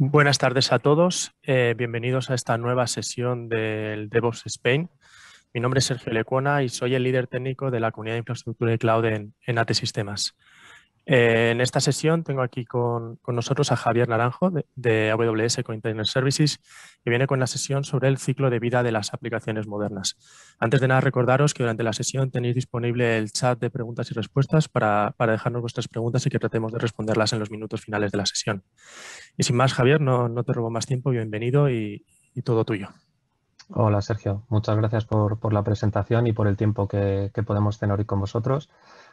Buenas tardes a todos. Eh, bienvenidos a esta nueva sesión del DevOps Spain. Mi nombre es Sergio Lecuona y soy el líder técnico de la comunidad de infraestructura de cloud en, en AT Sistemas. Eh, en esta sesión tengo aquí con, nosotros a Javier Naranjo de, AWS Container Services, que viene con la sesión sobre el ciclo de vida de las aplicaciones modernas. Antes de nada, recordaros que durante la sesión tenéis disponible el chat de preguntas y respuestas para, dejarnos vuestras preguntas y que tratemos de responderlas en los minutos finales de la sesión. Y sin más, Javier, no, te robo más tiempo, bienvenido y todo tuyo. Hola Sergio, muchas gracias por, la presentación y por el tiempo que, podemos tener hoy con vosotros.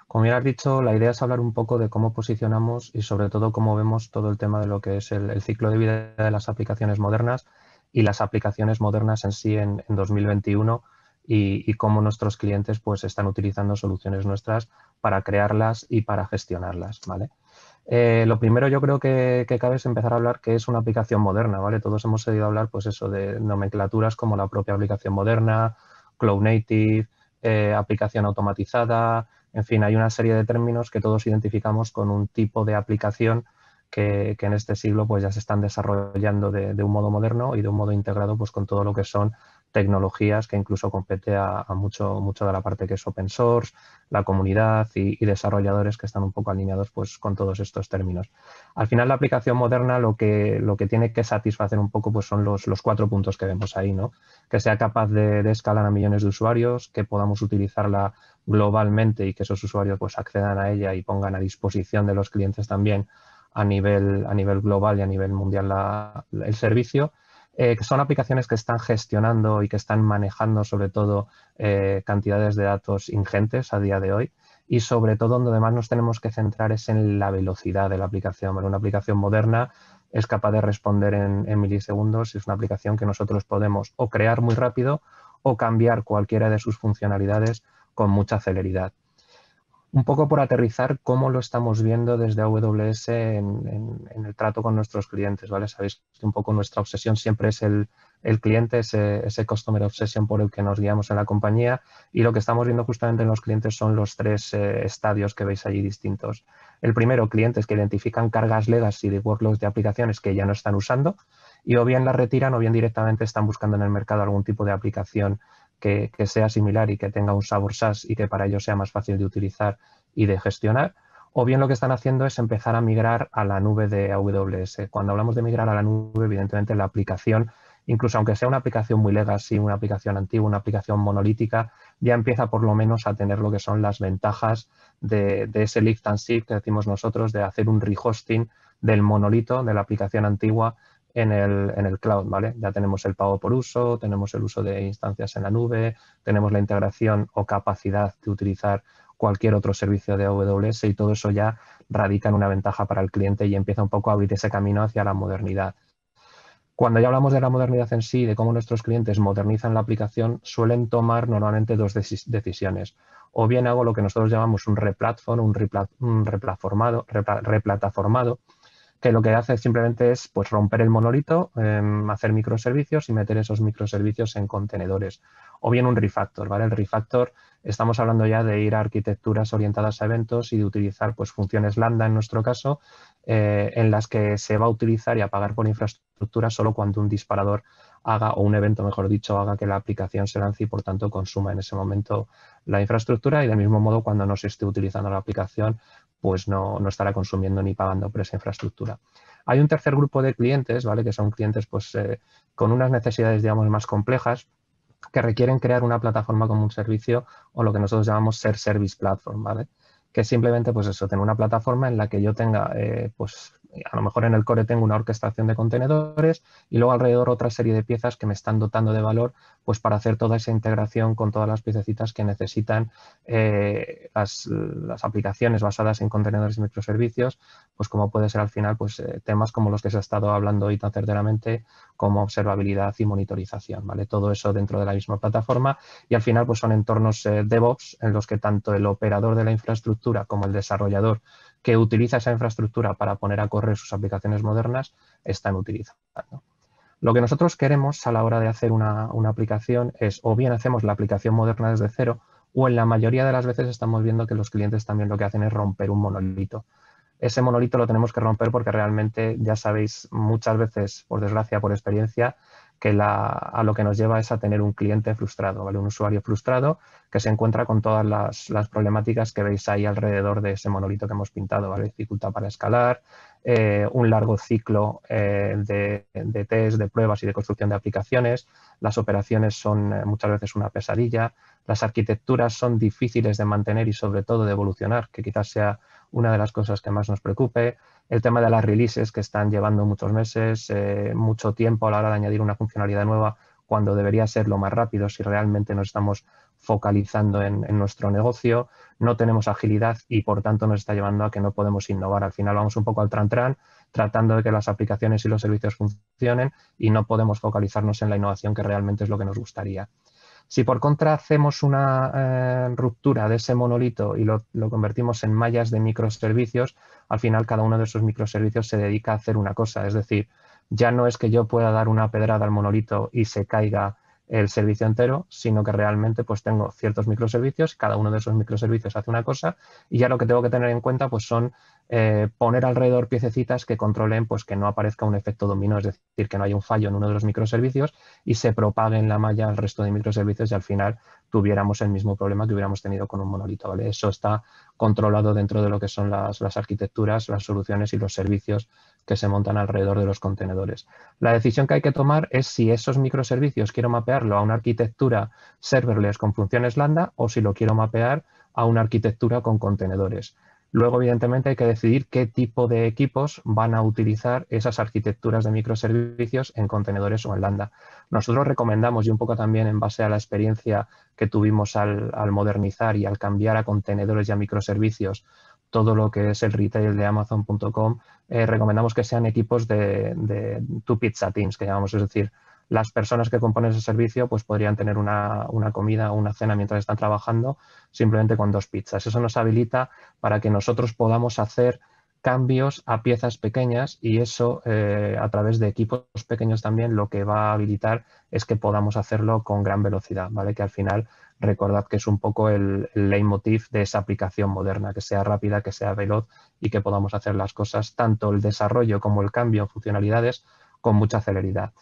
Como ya has dicho, la idea es hablar un poco de cómo posicionamos y sobre todo cómo vemos todo el tema de lo que es el, ciclo de vida de las aplicaciones modernas y las aplicaciones modernas en sí en, 2021 y, y, cómo nuestros clientes pues están utilizando soluciones nuestras para crearlas y para gestionarlas, ¿vale? Eh, lo primero yo creo que, cabe es empezar a hablar que es una aplicación moderna, ¿vale? Todos hemos oído hablar, pues eso, de nomenclaturas como la propia aplicación moderna, Cloud Native, eh, aplicación automatizada, en fin, hay una serie de términos que todos identificamos con un tipo de aplicación que, en este siglo pues ya se están desarrollando de, de, un modo moderno y de un modo integrado pues con todo lo que son tecnologías que incluso compete a, mucho, mucho de la parte que es open source, la comunidad y, desarrolladores que están un poco alineados pues, con todos estos términos. Al final la aplicación moderna lo que, lo que tiene que satisfacer un poco pues, son los, cuatro puntos que vemos ahí, ¿no? que sea capaz de, escalar a millones de usuarios, que podamos utilizarla globalmente y que esos usuarios pues, accedan a ella y pongan a disposición de los clientes también a nivel, a nivel global y a nivel mundial el servicio eh, son aplicaciones que están gestionando y que están manejando sobre todo eh, cantidades de datos ingentes a día de hoy y sobre todo donde además nos tenemos que centrar es en la velocidad de la aplicación. una aplicación moderna es capaz de responder en, en milisegundos y es una aplicación que nosotros podemos o crear muy rápido o cambiar cualquiera de sus funcionalidades con mucha celeridad un poco por aterrizar cómo lo estamos viendo desde AWS en, el trato con nuestros clientes, ¿vale? Sabéis que un poco nuestra obsesión siempre es el, cliente, ese, customer obsession por el que nos guiamos en la compañía y lo que estamos viendo justamente en los clientes son los tres eh, estadios que veis allí distintos. El primero, clientes que identifican cargas legacy de workloads de aplicaciones que ya no están usando y o bien las retiran o bien directamente están buscando en el mercado algún tipo de aplicación que, sea similar y que tenga un sabor SaaS y que para ellos sea más fácil de utilizar y de gestionar. O bien lo que están haciendo es empezar a migrar a la nube de AWS. Cuando hablamos de migrar a la nube, evidentemente la aplicación, incluso aunque sea una aplicación muy legacy, una aplicación antigua, una aplicación monolítica, ya empieza por lo menos a tener lo que son las ventajas de, de ese lift and shift que decimos nosotros, de hacer un rehosting del monolito, de la aplicación antigua, en el, cloud, ¿vale? Ya tenemos el pago por uso, tenemos el uso de instancias en la nube, tenemos la integración o capacidad de utilizar cualquier otro servicio de AWS y todo eso ya radica en una ventaja para el cliente y empieza un poco a abrir ese camino hacia la modernidad. Cuando ya hablamos de la modernidad en sí, de cómo nuestros clientes modernizan la aplicación, suelen tomar normalmente dos decisiones. O bien hago lo que nosotros llamamos un replatform, un, replataformado que lo que hace simplemente es pues, romper el monolito, em, hacer microservicios y meter esos microservicios en contenedores. O bien un refactor, ¿vale? El refactor, estamos hablando ya de ir a arquitecturas orientadas a eventos y de utilizar pues, funciones lambda en nuestro caso, eh, en las que se va a utilizar y apagar pagar por infraestructura solo cuando un disparador haga, o un evento mejor dicho, haga que la aplicación se lance y por tanto consuma en ese momento la infraestructura y del mismo modo cuando no se esté utilizando la aplicación pues no, estará consumiendo ni pagando por esa infraestructura. Hay un tercer grupo de clientes, ¿vale? Que son clientes pues, eh, con unas necesidades, digamos, más complejas que requieren crear una plataforma como un servicio o lo que nosotros llamamos ser service platform, ¿vale? Que simplemente, pues eso, tener una plataforma en la que yo tenga, eh, pues, a lo mejor en el core tengo una orquestación de contenedores y luego alrededor otra serie de piezas que me están dotando de valor pues para hacer toda esa integración con todas las piececitas que necesitan eh, las, aplicaciones basadas en contenedores y microservicios, pues como puede ser al final pues eh, temas como los que se ha estado hablando hoy tan certeramente como observabilidad y monitorización, ¿vale? Todo eso dentro de la misma plataforma y al final pues son entornos eh, DevOps en los que tanto el operador de la infraestructura como el desarrollador que utiliza esa infraestructura para poner a correr sus aplicaciones modernas están utilizando. Lo que nosotros queremos a la hora de hacer una, una, aplicación es o bien hacemos la aplicación moderna desde cero o en la mayoría de las veces estamos viendo que los clientes también lo que hacen es romper un monolito. Ese monolito lo tenemos que romper porque realmente, ya sabéis, muchas veces, por desgracia, por experiencia, que a lo que nos lleva es a tener un cliente frustrado, ¿vale? un usuario frustrado que se encuentra con todas las, problemáticas que veis ahí alrededor de ese monolito que hemos pintado, dificultad para escalar, eh, un largo ciclo eh, de, test, de pruebas y de construcción de aplicaciones, las operaciones son eh, muchas veces una pesadilla, las arquitecturas son difíciles de mantener y sobre todo de evolucionar, que quizás sea una de las cosas que más nos preocupe, el tema de las releases que están llevando muchos meses, eh, mucho tiempo a la hora de añadir una funcionalidad nueva cuando debería ser lo más rápido si realmente nos estamos focalizando en, en, nuestro negocio, no tenemos agilidad y por tanto nos está llevando a que no podemos innovar. Al final vamos un poco al tran-tran tratando de que las aplicaciones y los servicios funcionen y no podemos focalizarnos en la innovación que realmente es lo que nos gustaría. Si por contra hacemos una eh, ruptura de ese monolito y lo, lo, convertimos en mallas de microservicios, al final cada uno de esos microservicios se dedica a hacer una cosa. Es decir, ya no es que yo pueda dar una pedrada al monolito y se caiga el servicio entero, sino que realmente pues tengo ciertos microservicios, cada uno de esos microservicios hace una cosa y ya lo que tengo que tener en cuenta pues son eh, poner alrededor piececitas que controlen pues que no aparezca un efecto dominó, es decir, que no haya un fallo en uno de los microservicios y se propague en la malla al resto de microservicios y al final tuviéramos el mismo problema que hubiéramos tenido con un monolito, Eso está controlado dentro de lo que son las, las arquitecturas, las soluciones y los servicios que se montan alrededor de los contenedores. La decisión que hay que tomar es si esos microservicios quiero mapearlo a una arquitectura serverless con funciones lambda o si lo quiero mapear a una arquitectura con contenedores. Luego, evidentemente, hay que decidir qué tipo de equipos van a utilizar esas arquitecturas de microservicios en contenedores o en lambda. Nosotros recomendamos, y un poco también en base a la experiencia que tuvimos al, modernizar y al cambiar a contenedores y a microservicios todo lo que es el retail de Amazon.com, eh, recomendamos que sean equipos de, de two pizza teams, que llamamos, es decir, las personas que componen ese servicio pues podrían tener una, una comida o una cena mientras están trabajando simplemente con dos pizzas. Eso nos habilita para que nosotros podamos hacer cambios a piezas pequeñas y eso eh, a través de equipos pequeños también lo que va a habilitar es que podamos hacerlo con gran velocidad, ¿vale? Que al final recordad que es un poco el, el, leitmotiv de esa aplicación moderna, que sea rápida, que sea veloz y que podamos hacer las cosas, tanto el desarrollo como el cambio en funcionalidades, con mucha celeridad.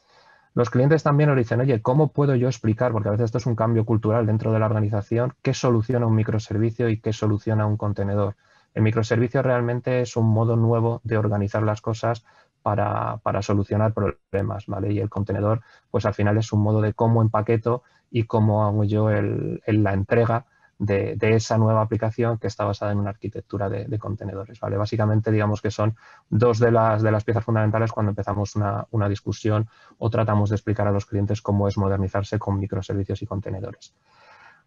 Los clientes también nos dicen, oye, ¿cómo puedo yo explicar? Porque a veces esto es un cambio cultural dentro de la organización, qué soluciona un microservicio y qué soluciona un contenedor el microservicio realmente es un modo nuevo de organizar las cosas para, solucionar problemas, ¿vale? Y el contenedor, pues al final es un modo de cómo empaqueto y cómo hago yo la entrega de, esa nueva aplicación que está basada en una arquitectura de, contenedores, ¿vale? Básicamente, digamos que son dos de las, piezas fundamentales cuando empezamos una, una discusión o tratamos de explicar a los clientes cómo es modernizarse con microservicios y contenedores.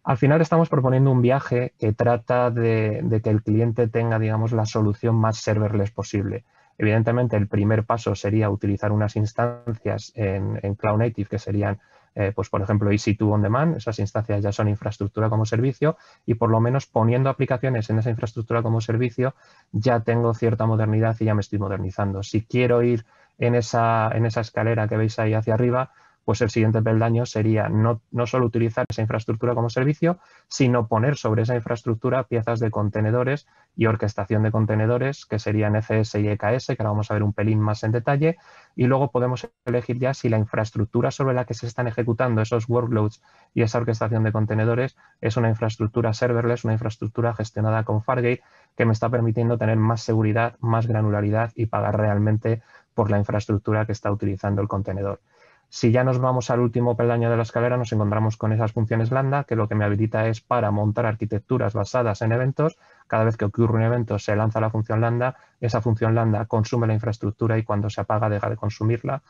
Al final estamos proponiendo un viaje que trata de, que el cliente tenga, digamos, la solución más serverless posible. Evidentemente, el primer paso sería utilizar unas instancias en, Cloud Native, que serían, eh, pues, por ejemplo, EC2 On Demand. Esas instancias ya son infraestructura como servicio y por lo menos poniendo aplicaciones en esa infraestructura como servicio ya tengo cierta modernidad y ya me estoy modernizando. Si quiero ir en esa, en esa escalera que veis ahí hacia arriba, pues el siguiente peldaño sería no, solo utilizar esa infraestructura como servicio, sino poner sobre esa infraestructura piezas de contenedores y orquestación de contenedores, que serían ECS y EKS, que ahora vamos a ver un pelín más en detalle, y luego podemos elegir ya si la infraestructura sobre la que se están ejecutando esos workloads y esa orquestación de contenedores es una infraestructura serverless, una infraestructura gestionada con Fargate, que me está permitiendo tener más seguridad, más granularidad y pagar realmente por la infraestructura que está utilizando el contenedor. Si ya nos vamos al último peldaño de la escalera, nos encontramos con esas funciones lambda, que lo que me habilita es para montar arquitecturas basadas en eventos. Cada vez que ocurre un evento, se lanza la función lambda, esa función lambda consume la infraestructura y cuando se apaga deja de consumirla.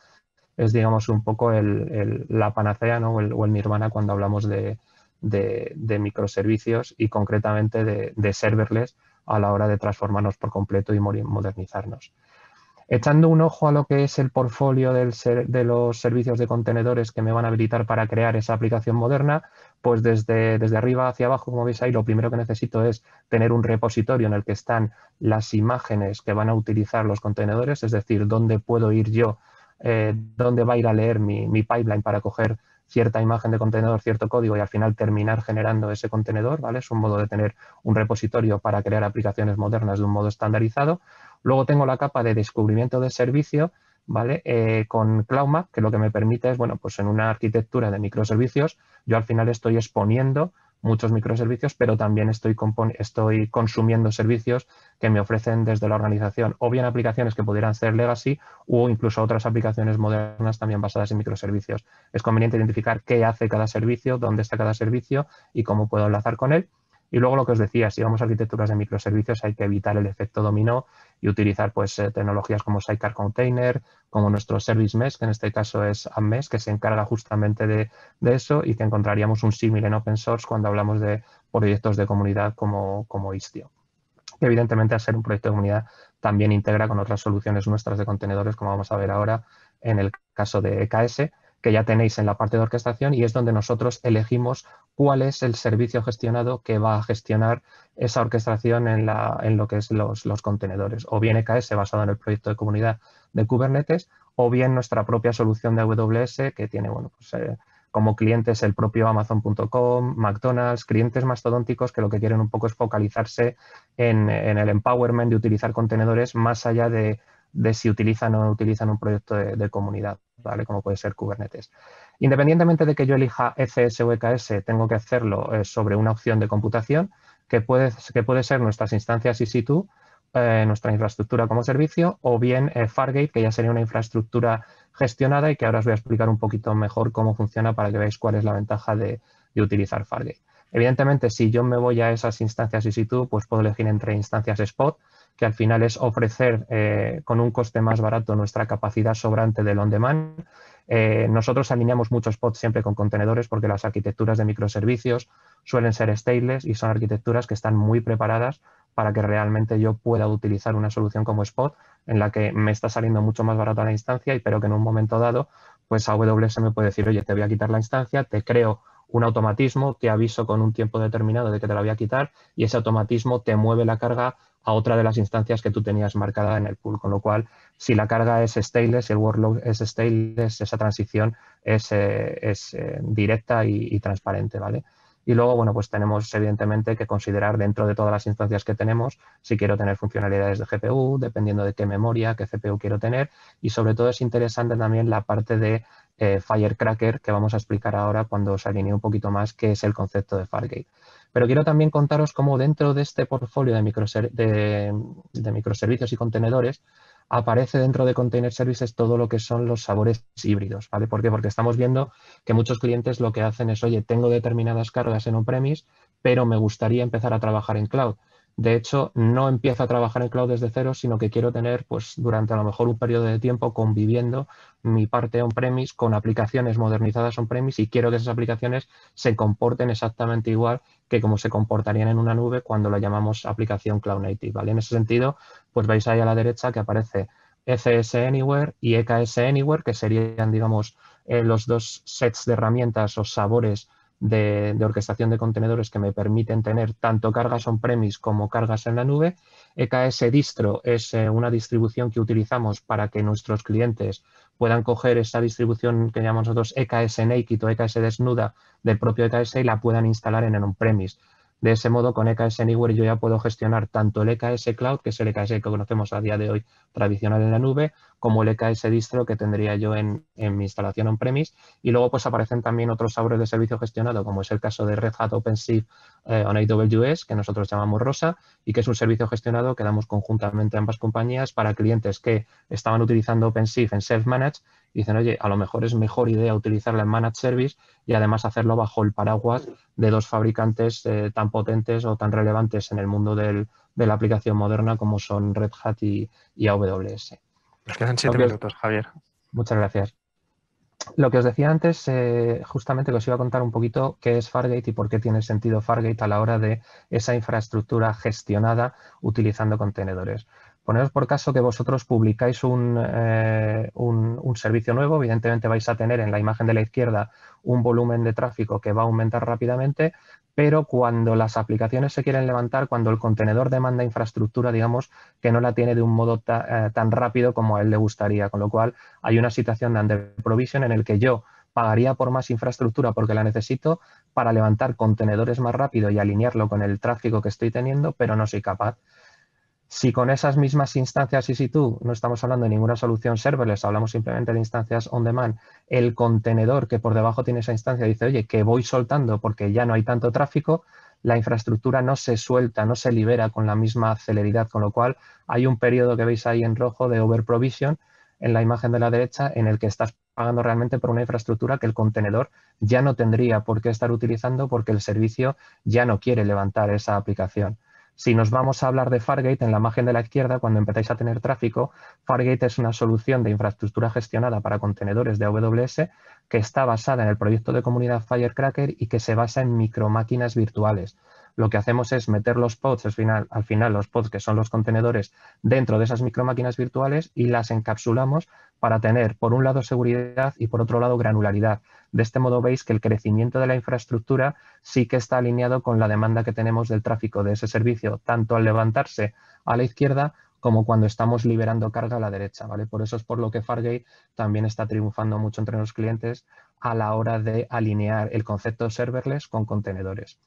Es, digamos, un poco la panacea o, el, o, nirvana cuando hablamos de, microservicios y concretamente de, de serverless a la hora de transformarnos por completo y modernizarnos. Echando un ojo a lo que es el portfolio de los servicios de contenedores que me van a habilitar para crear esa aplicación moderna, pues desde, arriba hacia abajo, como veis ahí, lo primero que necesito es tener un repositorio en el que están las imágenes que van a utilizar los contenedores, es decir, dónde puedo ir yo, eh, dónde va a ir a leer mi, mi pipeline para coger cierta imagen de contenedor, cierto código y al final terminar generando ese contenedor, ¿vale? Es un modo de tener un repositorio para crear aplicaciones modernas de un modo estandarizado. Luego tengo la capa de descubrimiento de servicio, ¿vale? Eh, con CloudMap, que lo que me permite es, bueno, pues en una arquitectura de microservicios, yo al final estoy exponiendo muchos microservicios, pero también estoy, estoy consumiendo servicios que me ofrecen desde la organización, o bien aplicaciones que pudieran ser legacy o incluso otras aplicaciones modernas también basadas en microservicios. Es conveniente identificar qué hace cada servicio, dónde está cada servicio y cómo puedo enlazar con él. Y luego lo que os decía, si vamos a arquitecturas de microservicios hay que evitar el efecto dominó y utilizar pues, eh, tecnologías como Sidecar Container, como nuestro Service Mesh, que en este caso es AMMES, que se encarga justamente de, eso y que encontraríamos un símil en open source cuando hablamos de proyectos de comunidad como, como Istio. Que evidentemente al ser un proyecto de comunidad también integra con otras soluciones nuestras de contenedores, como vamos a ver ahora en el caso de EKS, que ya tenéis en la parte de orquestación y es donde nosotros elegimos cuál es el servicio gestionado que va a gestionar esa orquestación en, la, en lo que es los, contenedores. O bien EKS basado en el proyecto de comunidad de Kubernetes o bien nuestra propia solución de AWS que tiene bueno, pues, eh, como clientes el propio Amazon.com, McDonald's, clientes mastodónticos que lo que quieren un poco es focalizarse en, en el empowerment de utilizar contenedores más allá de de si utilizan o no utilizan un proyecto de, comunidad, ¿vale? Como puede ser Kubernetes. Independientemente de que yo elija ECS o EKS, tengo que hacerlo eh, sobre una opción de computación que puede, que puede ser nuestras instancias EC2, eh, nuestra infraestructura como servicio, o bien eh, Fargate, que ya sería una infraestructura gestionada y que ahora os voy a explicar un poquito mejor cómo funciona para que veáis cuál es la ventaja de, utilizar Fargate. Evidentemente, si yo me voy a esas instancias EC2, pues puedo elegir entre instancias Spot, que al final es ofrecer eh, con un coste más barato nuestra capacidad sobrante del on-demand. Eh, nosotros alineamos muchos spot siempre con contenedores porque las arquitecturas de microservicios suelen ser stateless y son arquitecturas que están muy preparadas para que realmente yo pueda utilizar una solución como Spot en la que me está saliendo mucho más barata la instancia y pero que en un momento dado pues AWS me puede decir, oye, te voy a quitar la instancia, te creo un automatismo, te aviso con un tiempo determinado de que te la voy a quitar y ese automatismo te mueve la carga a otra de las instancias que tú tenías marcada en el pool. Con lo cual, si la carga es stateless, si el workload es stateless, esa transición es, eh, eh, directa y, transparente, ¿vale? Y luego, bueno, pues tenemos evidentemente que considerar dentro de todas las instancias que tenemos si quiero tener funcionalidades de GPU, dependiendo de qué memoria, qué CPU quiero tener. Y sobre todo es interesante también la parte de eh, Firecracker, que vamos a explicar ahora cuando os alinee un poquito más qué es el concepto de Fargate. Pero quiero también contaros cómo dentro de este portfolio de, microservicios y contenedores aparece dentro de Container Services todo lo que son los sabores híbridos, ¿vale? ¿Por qué? Porque estamos viendo que muchos clientes lo que hacen es, oye, tengo determinadas cargas en on-premise, pero me gustaría empezar a trabajar en cloud. De hecho, no empiezo a trabajar en cloud desde cero, sino que quiero tener, pues, durante a lo mejor un periodo de tiempo conviviendo mi parte on-premise con aplicaciones modernizadas on-premise y quiero que esas aplicaciones se comporten exactamente igual que como se comportarían en una nube cuando la llamamos aplicación cloud native, ¿vale? En ese sentido, pues veis ahí a la derecha que aparece ECS Anywhere y EKS Anywhere, que serían, digamos, eh, los dos sets de herramientas o sabores de, orquestación de contenedores que me permiten tener tanto cargas on-premise como cargas en la nube. EKS Distro es eh, una distribución que utilizamos para que nuestros clientes puedan coger esa distribución que llamamos nosotros EKS Naked o EKS Desnuda del propio EKS y la puedan instalar en el on-premise. De ese modo, con EKS Anywhere yo ya puedo gestionar tanto el EKS Cloud, que es el EKS que conocemos a día de hoy tradicional en la nube, como el EKS Distro que tendría yo en, mi instalación on-premise. Y luego pues aparecen también otros sabores de servicio gestionado, como es el caso de Red Hat OpenShift eh, on AWS, que nosotros llamamos ROSA, y que es un servicio gestionado que damos conjuntamente ambas compañías para clientes que estaban utilizando OpenShift en self Manage dicen, oye, a lo mejor es mejor idea utilizarla en Managed Service y además hacerlo bajo el paraguas de dos fabricantes eh, tan potentes o tan relevantes en el mundo de la aplicación moderna como son Red Hat y, AWS. Nos quedan siete minutos, Javier. Muchas gracias. Lo que os decía antes, eh, justamente que os iba a contar un poquito qué es Fargate y por qué tiene sentido Fargate a la hora de esa infraestructura gestionada utilizando contenedores. Poneros por caso que vosotros publicáis eh, un, servicio nuevo, evidentemente vais a tener en la imagen de la izquierda un volumen de tráfico que va a aumentar rápidamente, pero cuando las aplicaciones se quieren levantar, cuando el contenedor demanda infraestructura, digamos, que no la tiene de un modo eh, tan rápido como a él le gustaría, con lo cual hay una situación de underprovision en el que yo pagaría por más infraestructura porque la necesito para levantar contenedores más rápido y alinearlo con el tráfico que estoy teniendo, pero no soy capaz. Si con esas mismas instancias y si tú no estamos hablando de ninguna solución serverless, hablamos simplemente de instancias on demand, el contenedor que por debajo tiene esa instancia dice, oye, que voy soltando porque ya no hay tanto tráfico, la infraestructura no se suelta, no se libera con la misma celeridad, con lo cual hay un periodo que veis ahí en rojo de overprovision en la imagen de la derecha en el que estás pagando realmente por una infraestructura que el contenedor ya no tendría por qué estar utilizando porque el servicio ya no quiere levantar esa aplicación. Si nos vamos a hablar de Fargate, en la imagen de la izquierda, cuando empezáis a tener tráfico, Fargate es una solución de infraestructura gestionada para contenedores de AWS que está basada en el proyecto de comunidad Firecracker y que se basa en micromáquinas virtuales lo que hacemos es meter los pods, al final, los pods que son los contenedores, dentro de esas micromáquinas virtuales y las encapsulamos para tener, por un lado, seguridad y por otro lado, granularidad. De este modo veis que el crecimiento de la infraestructura sí que está alineado con la demanda que tenemos del tráfico de ese servicio, tanto al levantarse a la izquierda como cuando estamos liberando carga a la derecha, ¿vale? Por eso es por lo que Fargate también está triunfando mucho entre los clientes a la hora de alinear el concepto serverless con contenedores.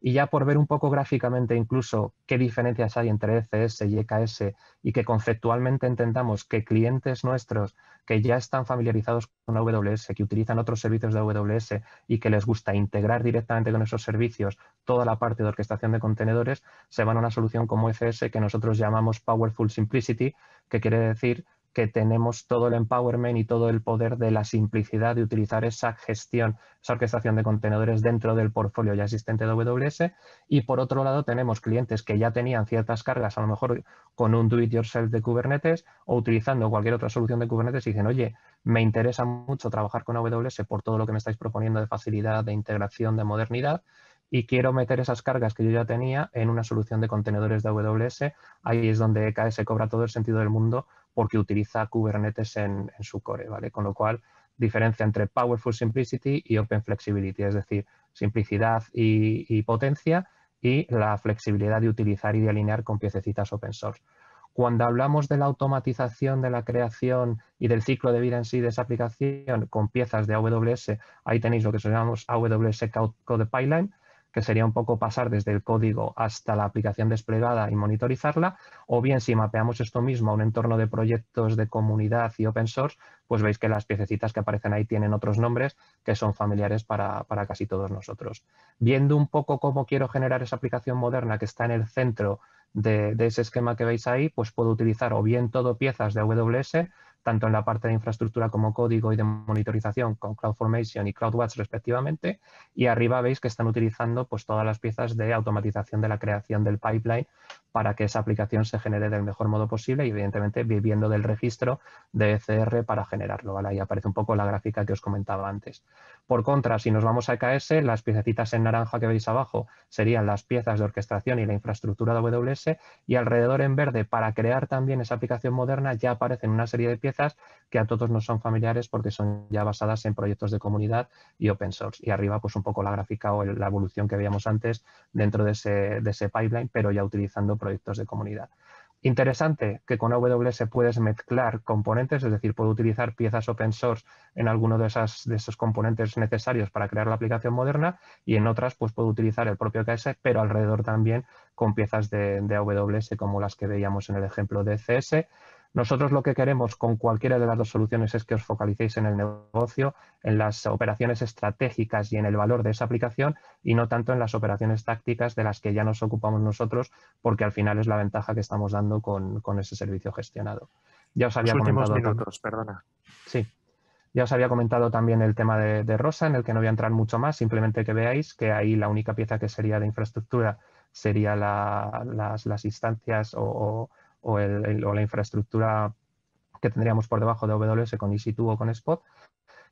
Y ya por ver un poco gráficamente incluso qué diferencias hay entre ECS y EKS y que conceptualmente entendamos que clientes nuestros que ya están familiarizados con AWS, que utilizan otros servicios de AWS y que les gusta integrar directamente con esos servicios toda la parte de orquestación de contenedores, se van a una solución como ECS que nosotros llamamos Powerful Simplicity, que quiere decir que tenemos todo el empowerment y todo el poder de la simplicidad de utilizar esa gestión, esa orquestación de contenedores dentro del portfolio ya existente de AWS. Y por otro lado, tenemos clientes que ya tenían ciertas cargas, a lo mejor con un do-it-yourself de Kubernetes o utilizando cualquier otra solución de Kubernetes y dicen, oye, me interesa mucho trabajar con AWS por todo lo que me estáis proponiendo de facilidad, de integración, de modernidad y quiero meter esas cargas que yo ya tenía en una solución de contenedores de AWS. Ahí es donde se cobra todo el sentido del mundo porque utiliza Kubernetes en, su core, ¿vale? Con lo cual, diferencia entre Powerful Simplicity y Open Flexibility, es decir, simplicidad y, potencia y la flexibilidad de utilizar y de alinear con piececitas open source. Cuando hablamos de la automatización de la creación y del ciclo de vida en sí de esa aplicación con piezas de AWS, ahí tenéis lo que se llamamos AWS Code Pipeline, que sería un poco pasar desde el código hasta la aplicación desplegada y monitorizarla, o bien si mapeamos esto mismo a un entorno de proyectos de comunidad y open source, pues veis que las piececitas que aparecen ahí tienen otros nombres que son familiares para, casi todos nosotros. Viendo un poco cómo quiero generar esa aplicación moderna que está en el centro de, de ese esquema que veis ahí, pues puedo utilizar o bien todo piezas de AWS tanto en la parte de infraestructura como código y de monitorización con CloudFormation y CloudWatch respectivamente. Y arriba veis que están utilizando pues, todas las piezas de automatización de la creación del pipeline para que esa aplicación se genere del mejor modo posible y evidentemente viviendo del registro de ECR para generarlo. ¿vale? Ahí aparece un poco la gráfica que os comentaba antes. Por contra, si nos vamos a EKS, las piecitas en naranja que veis abajo serían las piezas de orquestación y la infraestructura de AWS y alrededor en verde, para crear también esa aplicación moderna, ya aparecen una serie de piezas que a todos nos son familiares porque son ya basadas en proyectos de comunidad y open source. Y arriba pues un poco la gráfica o la evolución que veíamos antes dentro de ese pipeline, pero ya utilizando proyectos de comunidad. Interesante que con AWS puedes mezclar componentes, es decir, puedo utilizar piezas open source en alguno de, de esos componentes necesarios para crear la aplicación moderna y en otras pues puedo utilizar el propio KS, pero alrededor también con piezas de, de AWS como las que veíamos en el ejemplo de CS nosotros lo que queremos con cualquiera de las dos soluciones es que os focalicéis en el negocio, en las operaciones estratégicas y en el valor de esa aplicación y no tanto en las operaciones tácticas de las que ya nos ocupamos nosotros porque al final es la ventaja que estamos dando con, ese servicio gestionado. Ya os había comentado... perdona. Sí. Ya os había comentado también el tema de, Rosa, en el que no voy a entrar mucho más, simplemente que veáis que ahí la única pieza que sería de infraestructura sería las, instancias o, o, la infraestructura que tendríamos por debajo de AWS con EC2 o con Spot.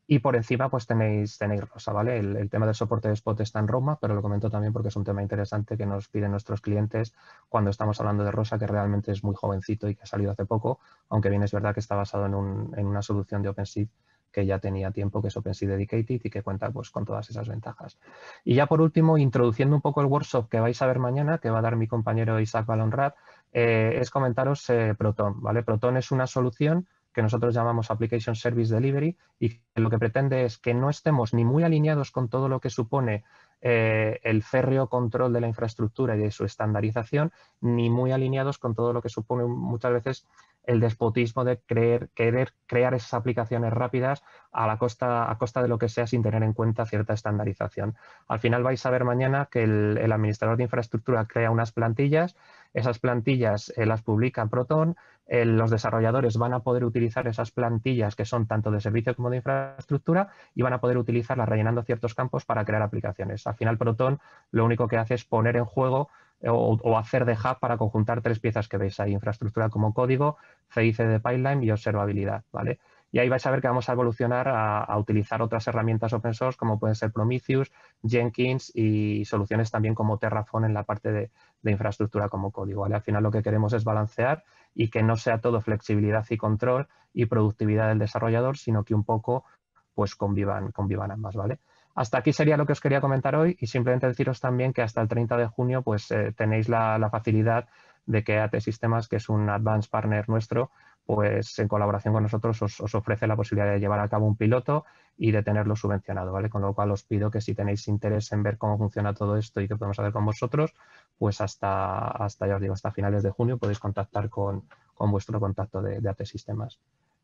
Y por encima, pues tenéis, tenéis Rosa, ¿vale? El, tema del soporte de Spot está en Roma, pero lo comento también porque es un tema interesante que nos piden nuestros clientes cuando estamos hablando de Rosa, que realmente es muy jovencito y que ha salido hace poco, aunque bien es verdad que está basado en, una solución de OpenShift que ya tenía tiempo, que es OpenSea Dedicated y que cuenta pues, con todas esas ventajas. Y ya por último, introduciendo un poco el workshop que vais a ver mañana, que va a dar mi compañero Isaac Balonrat, eh, es comentaros eh, Proton. ¿vale? Proton es una solución que nosotros llamamos Application Service Delivery y lo que pretende es que no estemos ni muy alineados con todo lo que supone eh, el férreo control de la infraestructura y de su estandarización, ni muy alineados con todo lo que supone muchas veces el despotismo de querer crear esas aplicaciones rápidas a, la costa, a costa de lo que sea sin tener en cuenta cierta estandarización. Al final vais a ver mañana que el administrador de infraestructura crea unas plantillas esas plantillas eh, las publica Proton, eh, los desarrolladores van a poder utilizar esas plantillas que son tanto de servicio como de infraestructura y van a poder utilizarlas rellenando ciertos campos para crear aplicaciones. Al final Proton lo único que hace es poner en juego eh, o, hacer de hub para conjuntar tres piezas que veis ahí, infraestructura como código, CIC de pipeline y observabilidad, ¿vale? Y ahí vais a ver que vamos a evolucionar a, utilizar otras herramientas open source como pueden ser Prometheus, Jenkins y soluciones también como Terraform en la parte de, infraestructura como código. Al final lo que queremos es balancear y que no sea todo flexibilidad y control y productividad del desarrollador, sino que un poco pues convivan, convivan ambas, ¿vale? Hasta aquí sería lo que os quería comentar hoy y simplemente deciros también que hasta el 30 de junio pues eh, tenéis la, la, facilidad de que AT Sistemas, que es un advanced partner nuestro, pues en colaboración con nosotros os, ofrece la posibilidad de llevar a cabo un piloto y de tenerlo subvencionado, ¿vale? Con lo cual os pido que si tenéis interés en ver cómo funciona todo esto y que podemos hacer con vosotros, pues hasta, hasta ya os digo, hasta finales de junio podéis contactar con, vuestro contacto de, de AT Sistemas.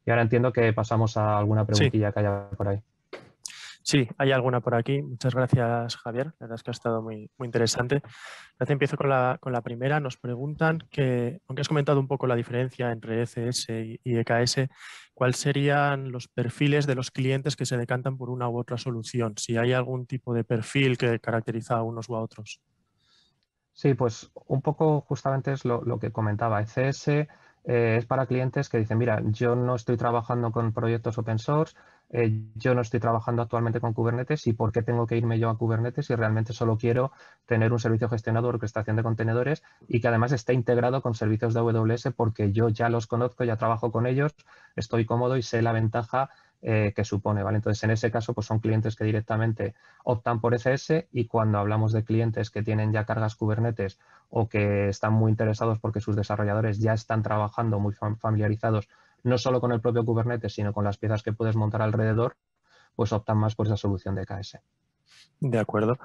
Y ahora entiendo que pasamos a alguna preguntilla que haya por ahí. Sí, hay alguna por aquí. Muchas gracias, Javier. La verdad es que ha estado muy, muy interesante. Ya empiezo con la, primera. Nos preguntan que, aunque has comentado un poco la diferencia entre ECS y EKS, ¿cuáles serían los perfiles de los clientes que se decantan por una u otra solución? Si hay algún tipo de perfil que caracteriza a unos u a otros. Sí, pues un poco justamente es lo, que comentaba. ECS eh, es para clientes que dicen, mira, yo no estoy trabajando con proyectos open source, eh, yo no estoy trabajando actualmente con Kubernetes y por qué tengo que irme yo a Kubernetes si realmente solo quiero tener un servicio gestionado de orquestación de contenedores y que además esté integrado con servicios de AWS porque yo ya los conozco, ya trabajo con ellos, estoy cómodo y sé la ventaja eh, que supone, ¿vale? Entonces, en ese caso, pues son clientes que directamente optan por ECS y cuando hablamos de clientes que tienen ya cargas Kubernetes o que están muy interesados porque sus desarrolladores ya están trabajando muy familiarizados no solo con el propio Kubernetes, sino con las piezas que puedes montar alrededor, pues optan más por esa solución de KS. De acuerdo.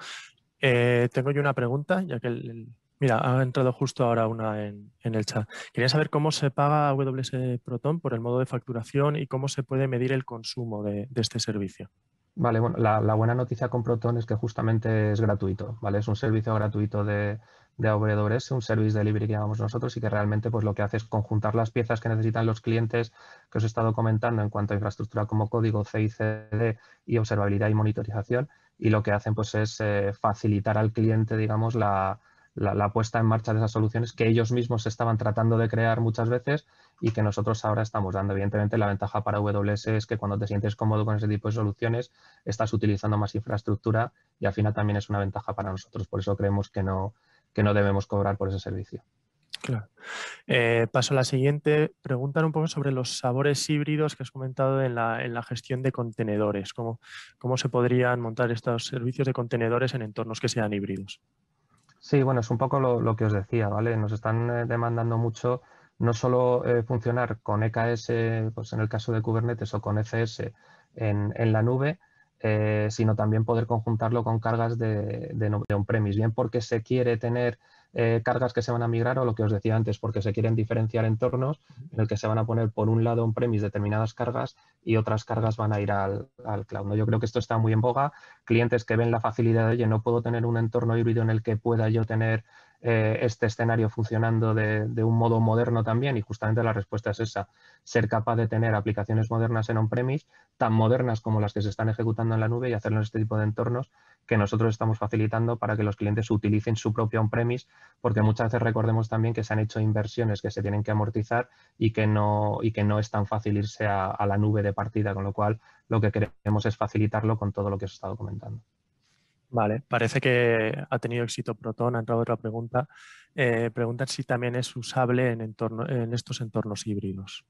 Eh, tengo yo una pregunta, ya que mira, ha entrado justo ahora una en, el chat. Quería saber cómo se paga AWS Proton por el modo de facturación y cómo se puede medir el consumo de, este servicio. Vale, bueno, la, la, buena noticia con Proton es que justamente es gratuito, ¿vale? Es un servicio gratuito de, de AWS, un service delivery que llamamos nosotros y que realmente pues, lo que hace es conjuntar las piezas que necesitan los clientes que os he estado comentando en cuanto a infraestructura como código, CICD y observabilidad y monitorización y lo que hacen pues, es eh, facilitar al cliente digamos la, puesta en marcha de esas soluciones que ellos mismos estaban tratando de crear muchas veces y que nosotros ahora estamos dando. Evidentemente, la ventaja para AWS es que cuando te sientes cómodo con ese tipo de soluciones, estás utilizando más infraestructura y al final también es una ventaja para nosotros. Por eso creemos que no, que no debemos cobrar por ese servicio. Claro. Eh, paso a la siguiente. Preguntan un poco sobre los sabores híbridos que has comentado en la, en la gestión de contenedores. ¿Cómo, ¿Cómo, se podrían montar estos servicios de contenedores en entornos que sean híbridos? Sí, bueno, es un poco lo, que os decía, ¿vale? Nos están eh, demandando mucho no solo eh, funcionar con EKS, pues en el caso de Kubernetes o con ECS en, en la nube, eh, sino también poder conjuntarlo con cargas de, de, on-premise, bien porque se quiere tener eh, cargas que se van a migrar o lo que os decía antes, porque se quieren diferenciar entornos en el que se van a poner por un lado on-premise determinadas cargas y otras cargas van a ir al, cloud. Yo creo que esto está muy en boga. Clientes que ven la facilidad de, oye, no puedo tener un entorno híbrido en el que pueda yo tener eh, este escenario funcionando de, un modo moderno también? Y justamente la respuesta es esa, ser capaz de tener aplicaciones modernas en on-premise, tan modernas como las que se están ejecutando en la nube y hacerlo en este tipo de entornos que nosotros estamos facilitando para que los clientes utilicen su propio on-premise, porque muchas veces recordemos también que se han hecho inversiones que se tienen que amortizar y que no, y que no es tan fácil irse a, a la nube de partida, con lo cual lo que queremos es facilitarlo con todo lo que os he estado comentando. Vale, parece que ha tenido éxito Proton, ha entrado otra pregunta. Eh, preguntan si también es usable en, entorno, en, estos entornos híbridos.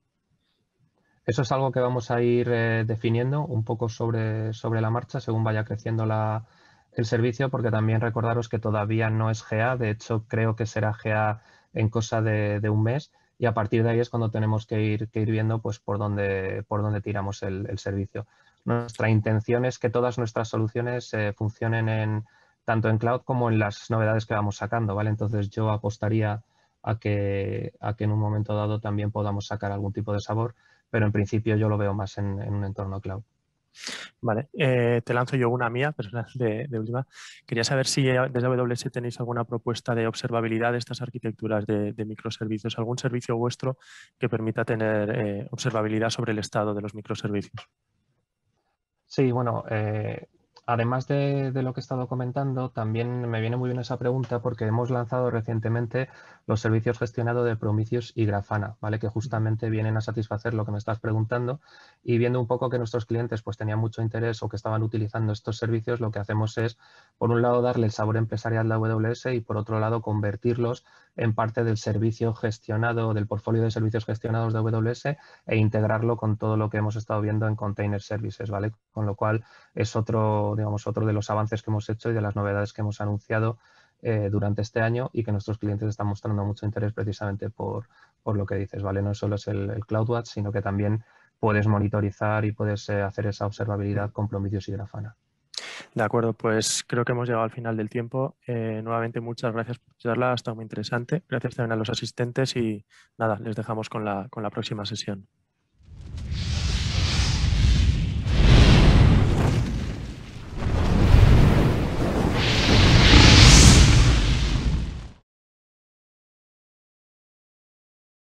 Eso es algo que vamos a ir eh, definiendo un poco sobre, la marcha según vaya creciendo la, el servicio, porque también recordaros que todavía no es GA, de hecho creo que será GA en cosa de, un mes y a partir de ahí es cuando tenemos que ir, que ir viendo pues, por, dónde, por dónde tiramos el servicio. Nuestra intención es que todas nuestras soluciones eh, funcionen en, tanto en cloud como en las novedades que vamos sacando, ¿vale? Entonces yo apostaría a que, a que en un momento dado también podamos sacar algún tipo de sabor, pero en principio yo lo veo más en, un entorno cloud. Vale, eh, te lanzo yo una mía, personal de, de, última. Quería saber si eh, desde AWS tenéis alguna propuesta de observabilidad de estas arquitecturas de, microservicios, algún servicio vuestro que permita tener observabilidad sobre el estado de los microservicios. Sí, bueno, eh, además de, de, lo que he estado comentando, también me viene muy bien esa pregunta porque hemos lanzado recientemente los servicios gestionados de Prometheus y Grafana, ¿vale? que justamente vienen a satisfacer lo que me estás preguntando y viendo un poco que nuestros clientes pues, tenían mucho interés o que estaban utilizando estos servicios, lo que hacemos es, por un lado, darle el sabor empresarial de AWS y, por otro lado, convertirlos en parte del servicio gestionado, del portfolio de servicios gestionados de AWS e integrarlo con todo lo que hemos estado viendo en Container Services, ¿vale? Con lo cual es otro, digamos, otro de los avances que hemos hecho y de las novedades que hemos anunciado eh, durante este año y que nuestros clientes están mostrando mucho interés precisamente por, lo que dices, ¿vale? No solo es el, CloudWatch, sino que también puedes monitorizar y puedes eh, hacer esa observabilidad con Prometheus y Grafana. De acuerdo, pues creo que hemos llegado al final del tiempo. Eh, nuevamente, muchas gracias por charla, ha estado muy interesante. Gracias también a los asistentes y nada, les dejamos con la próxima sesión.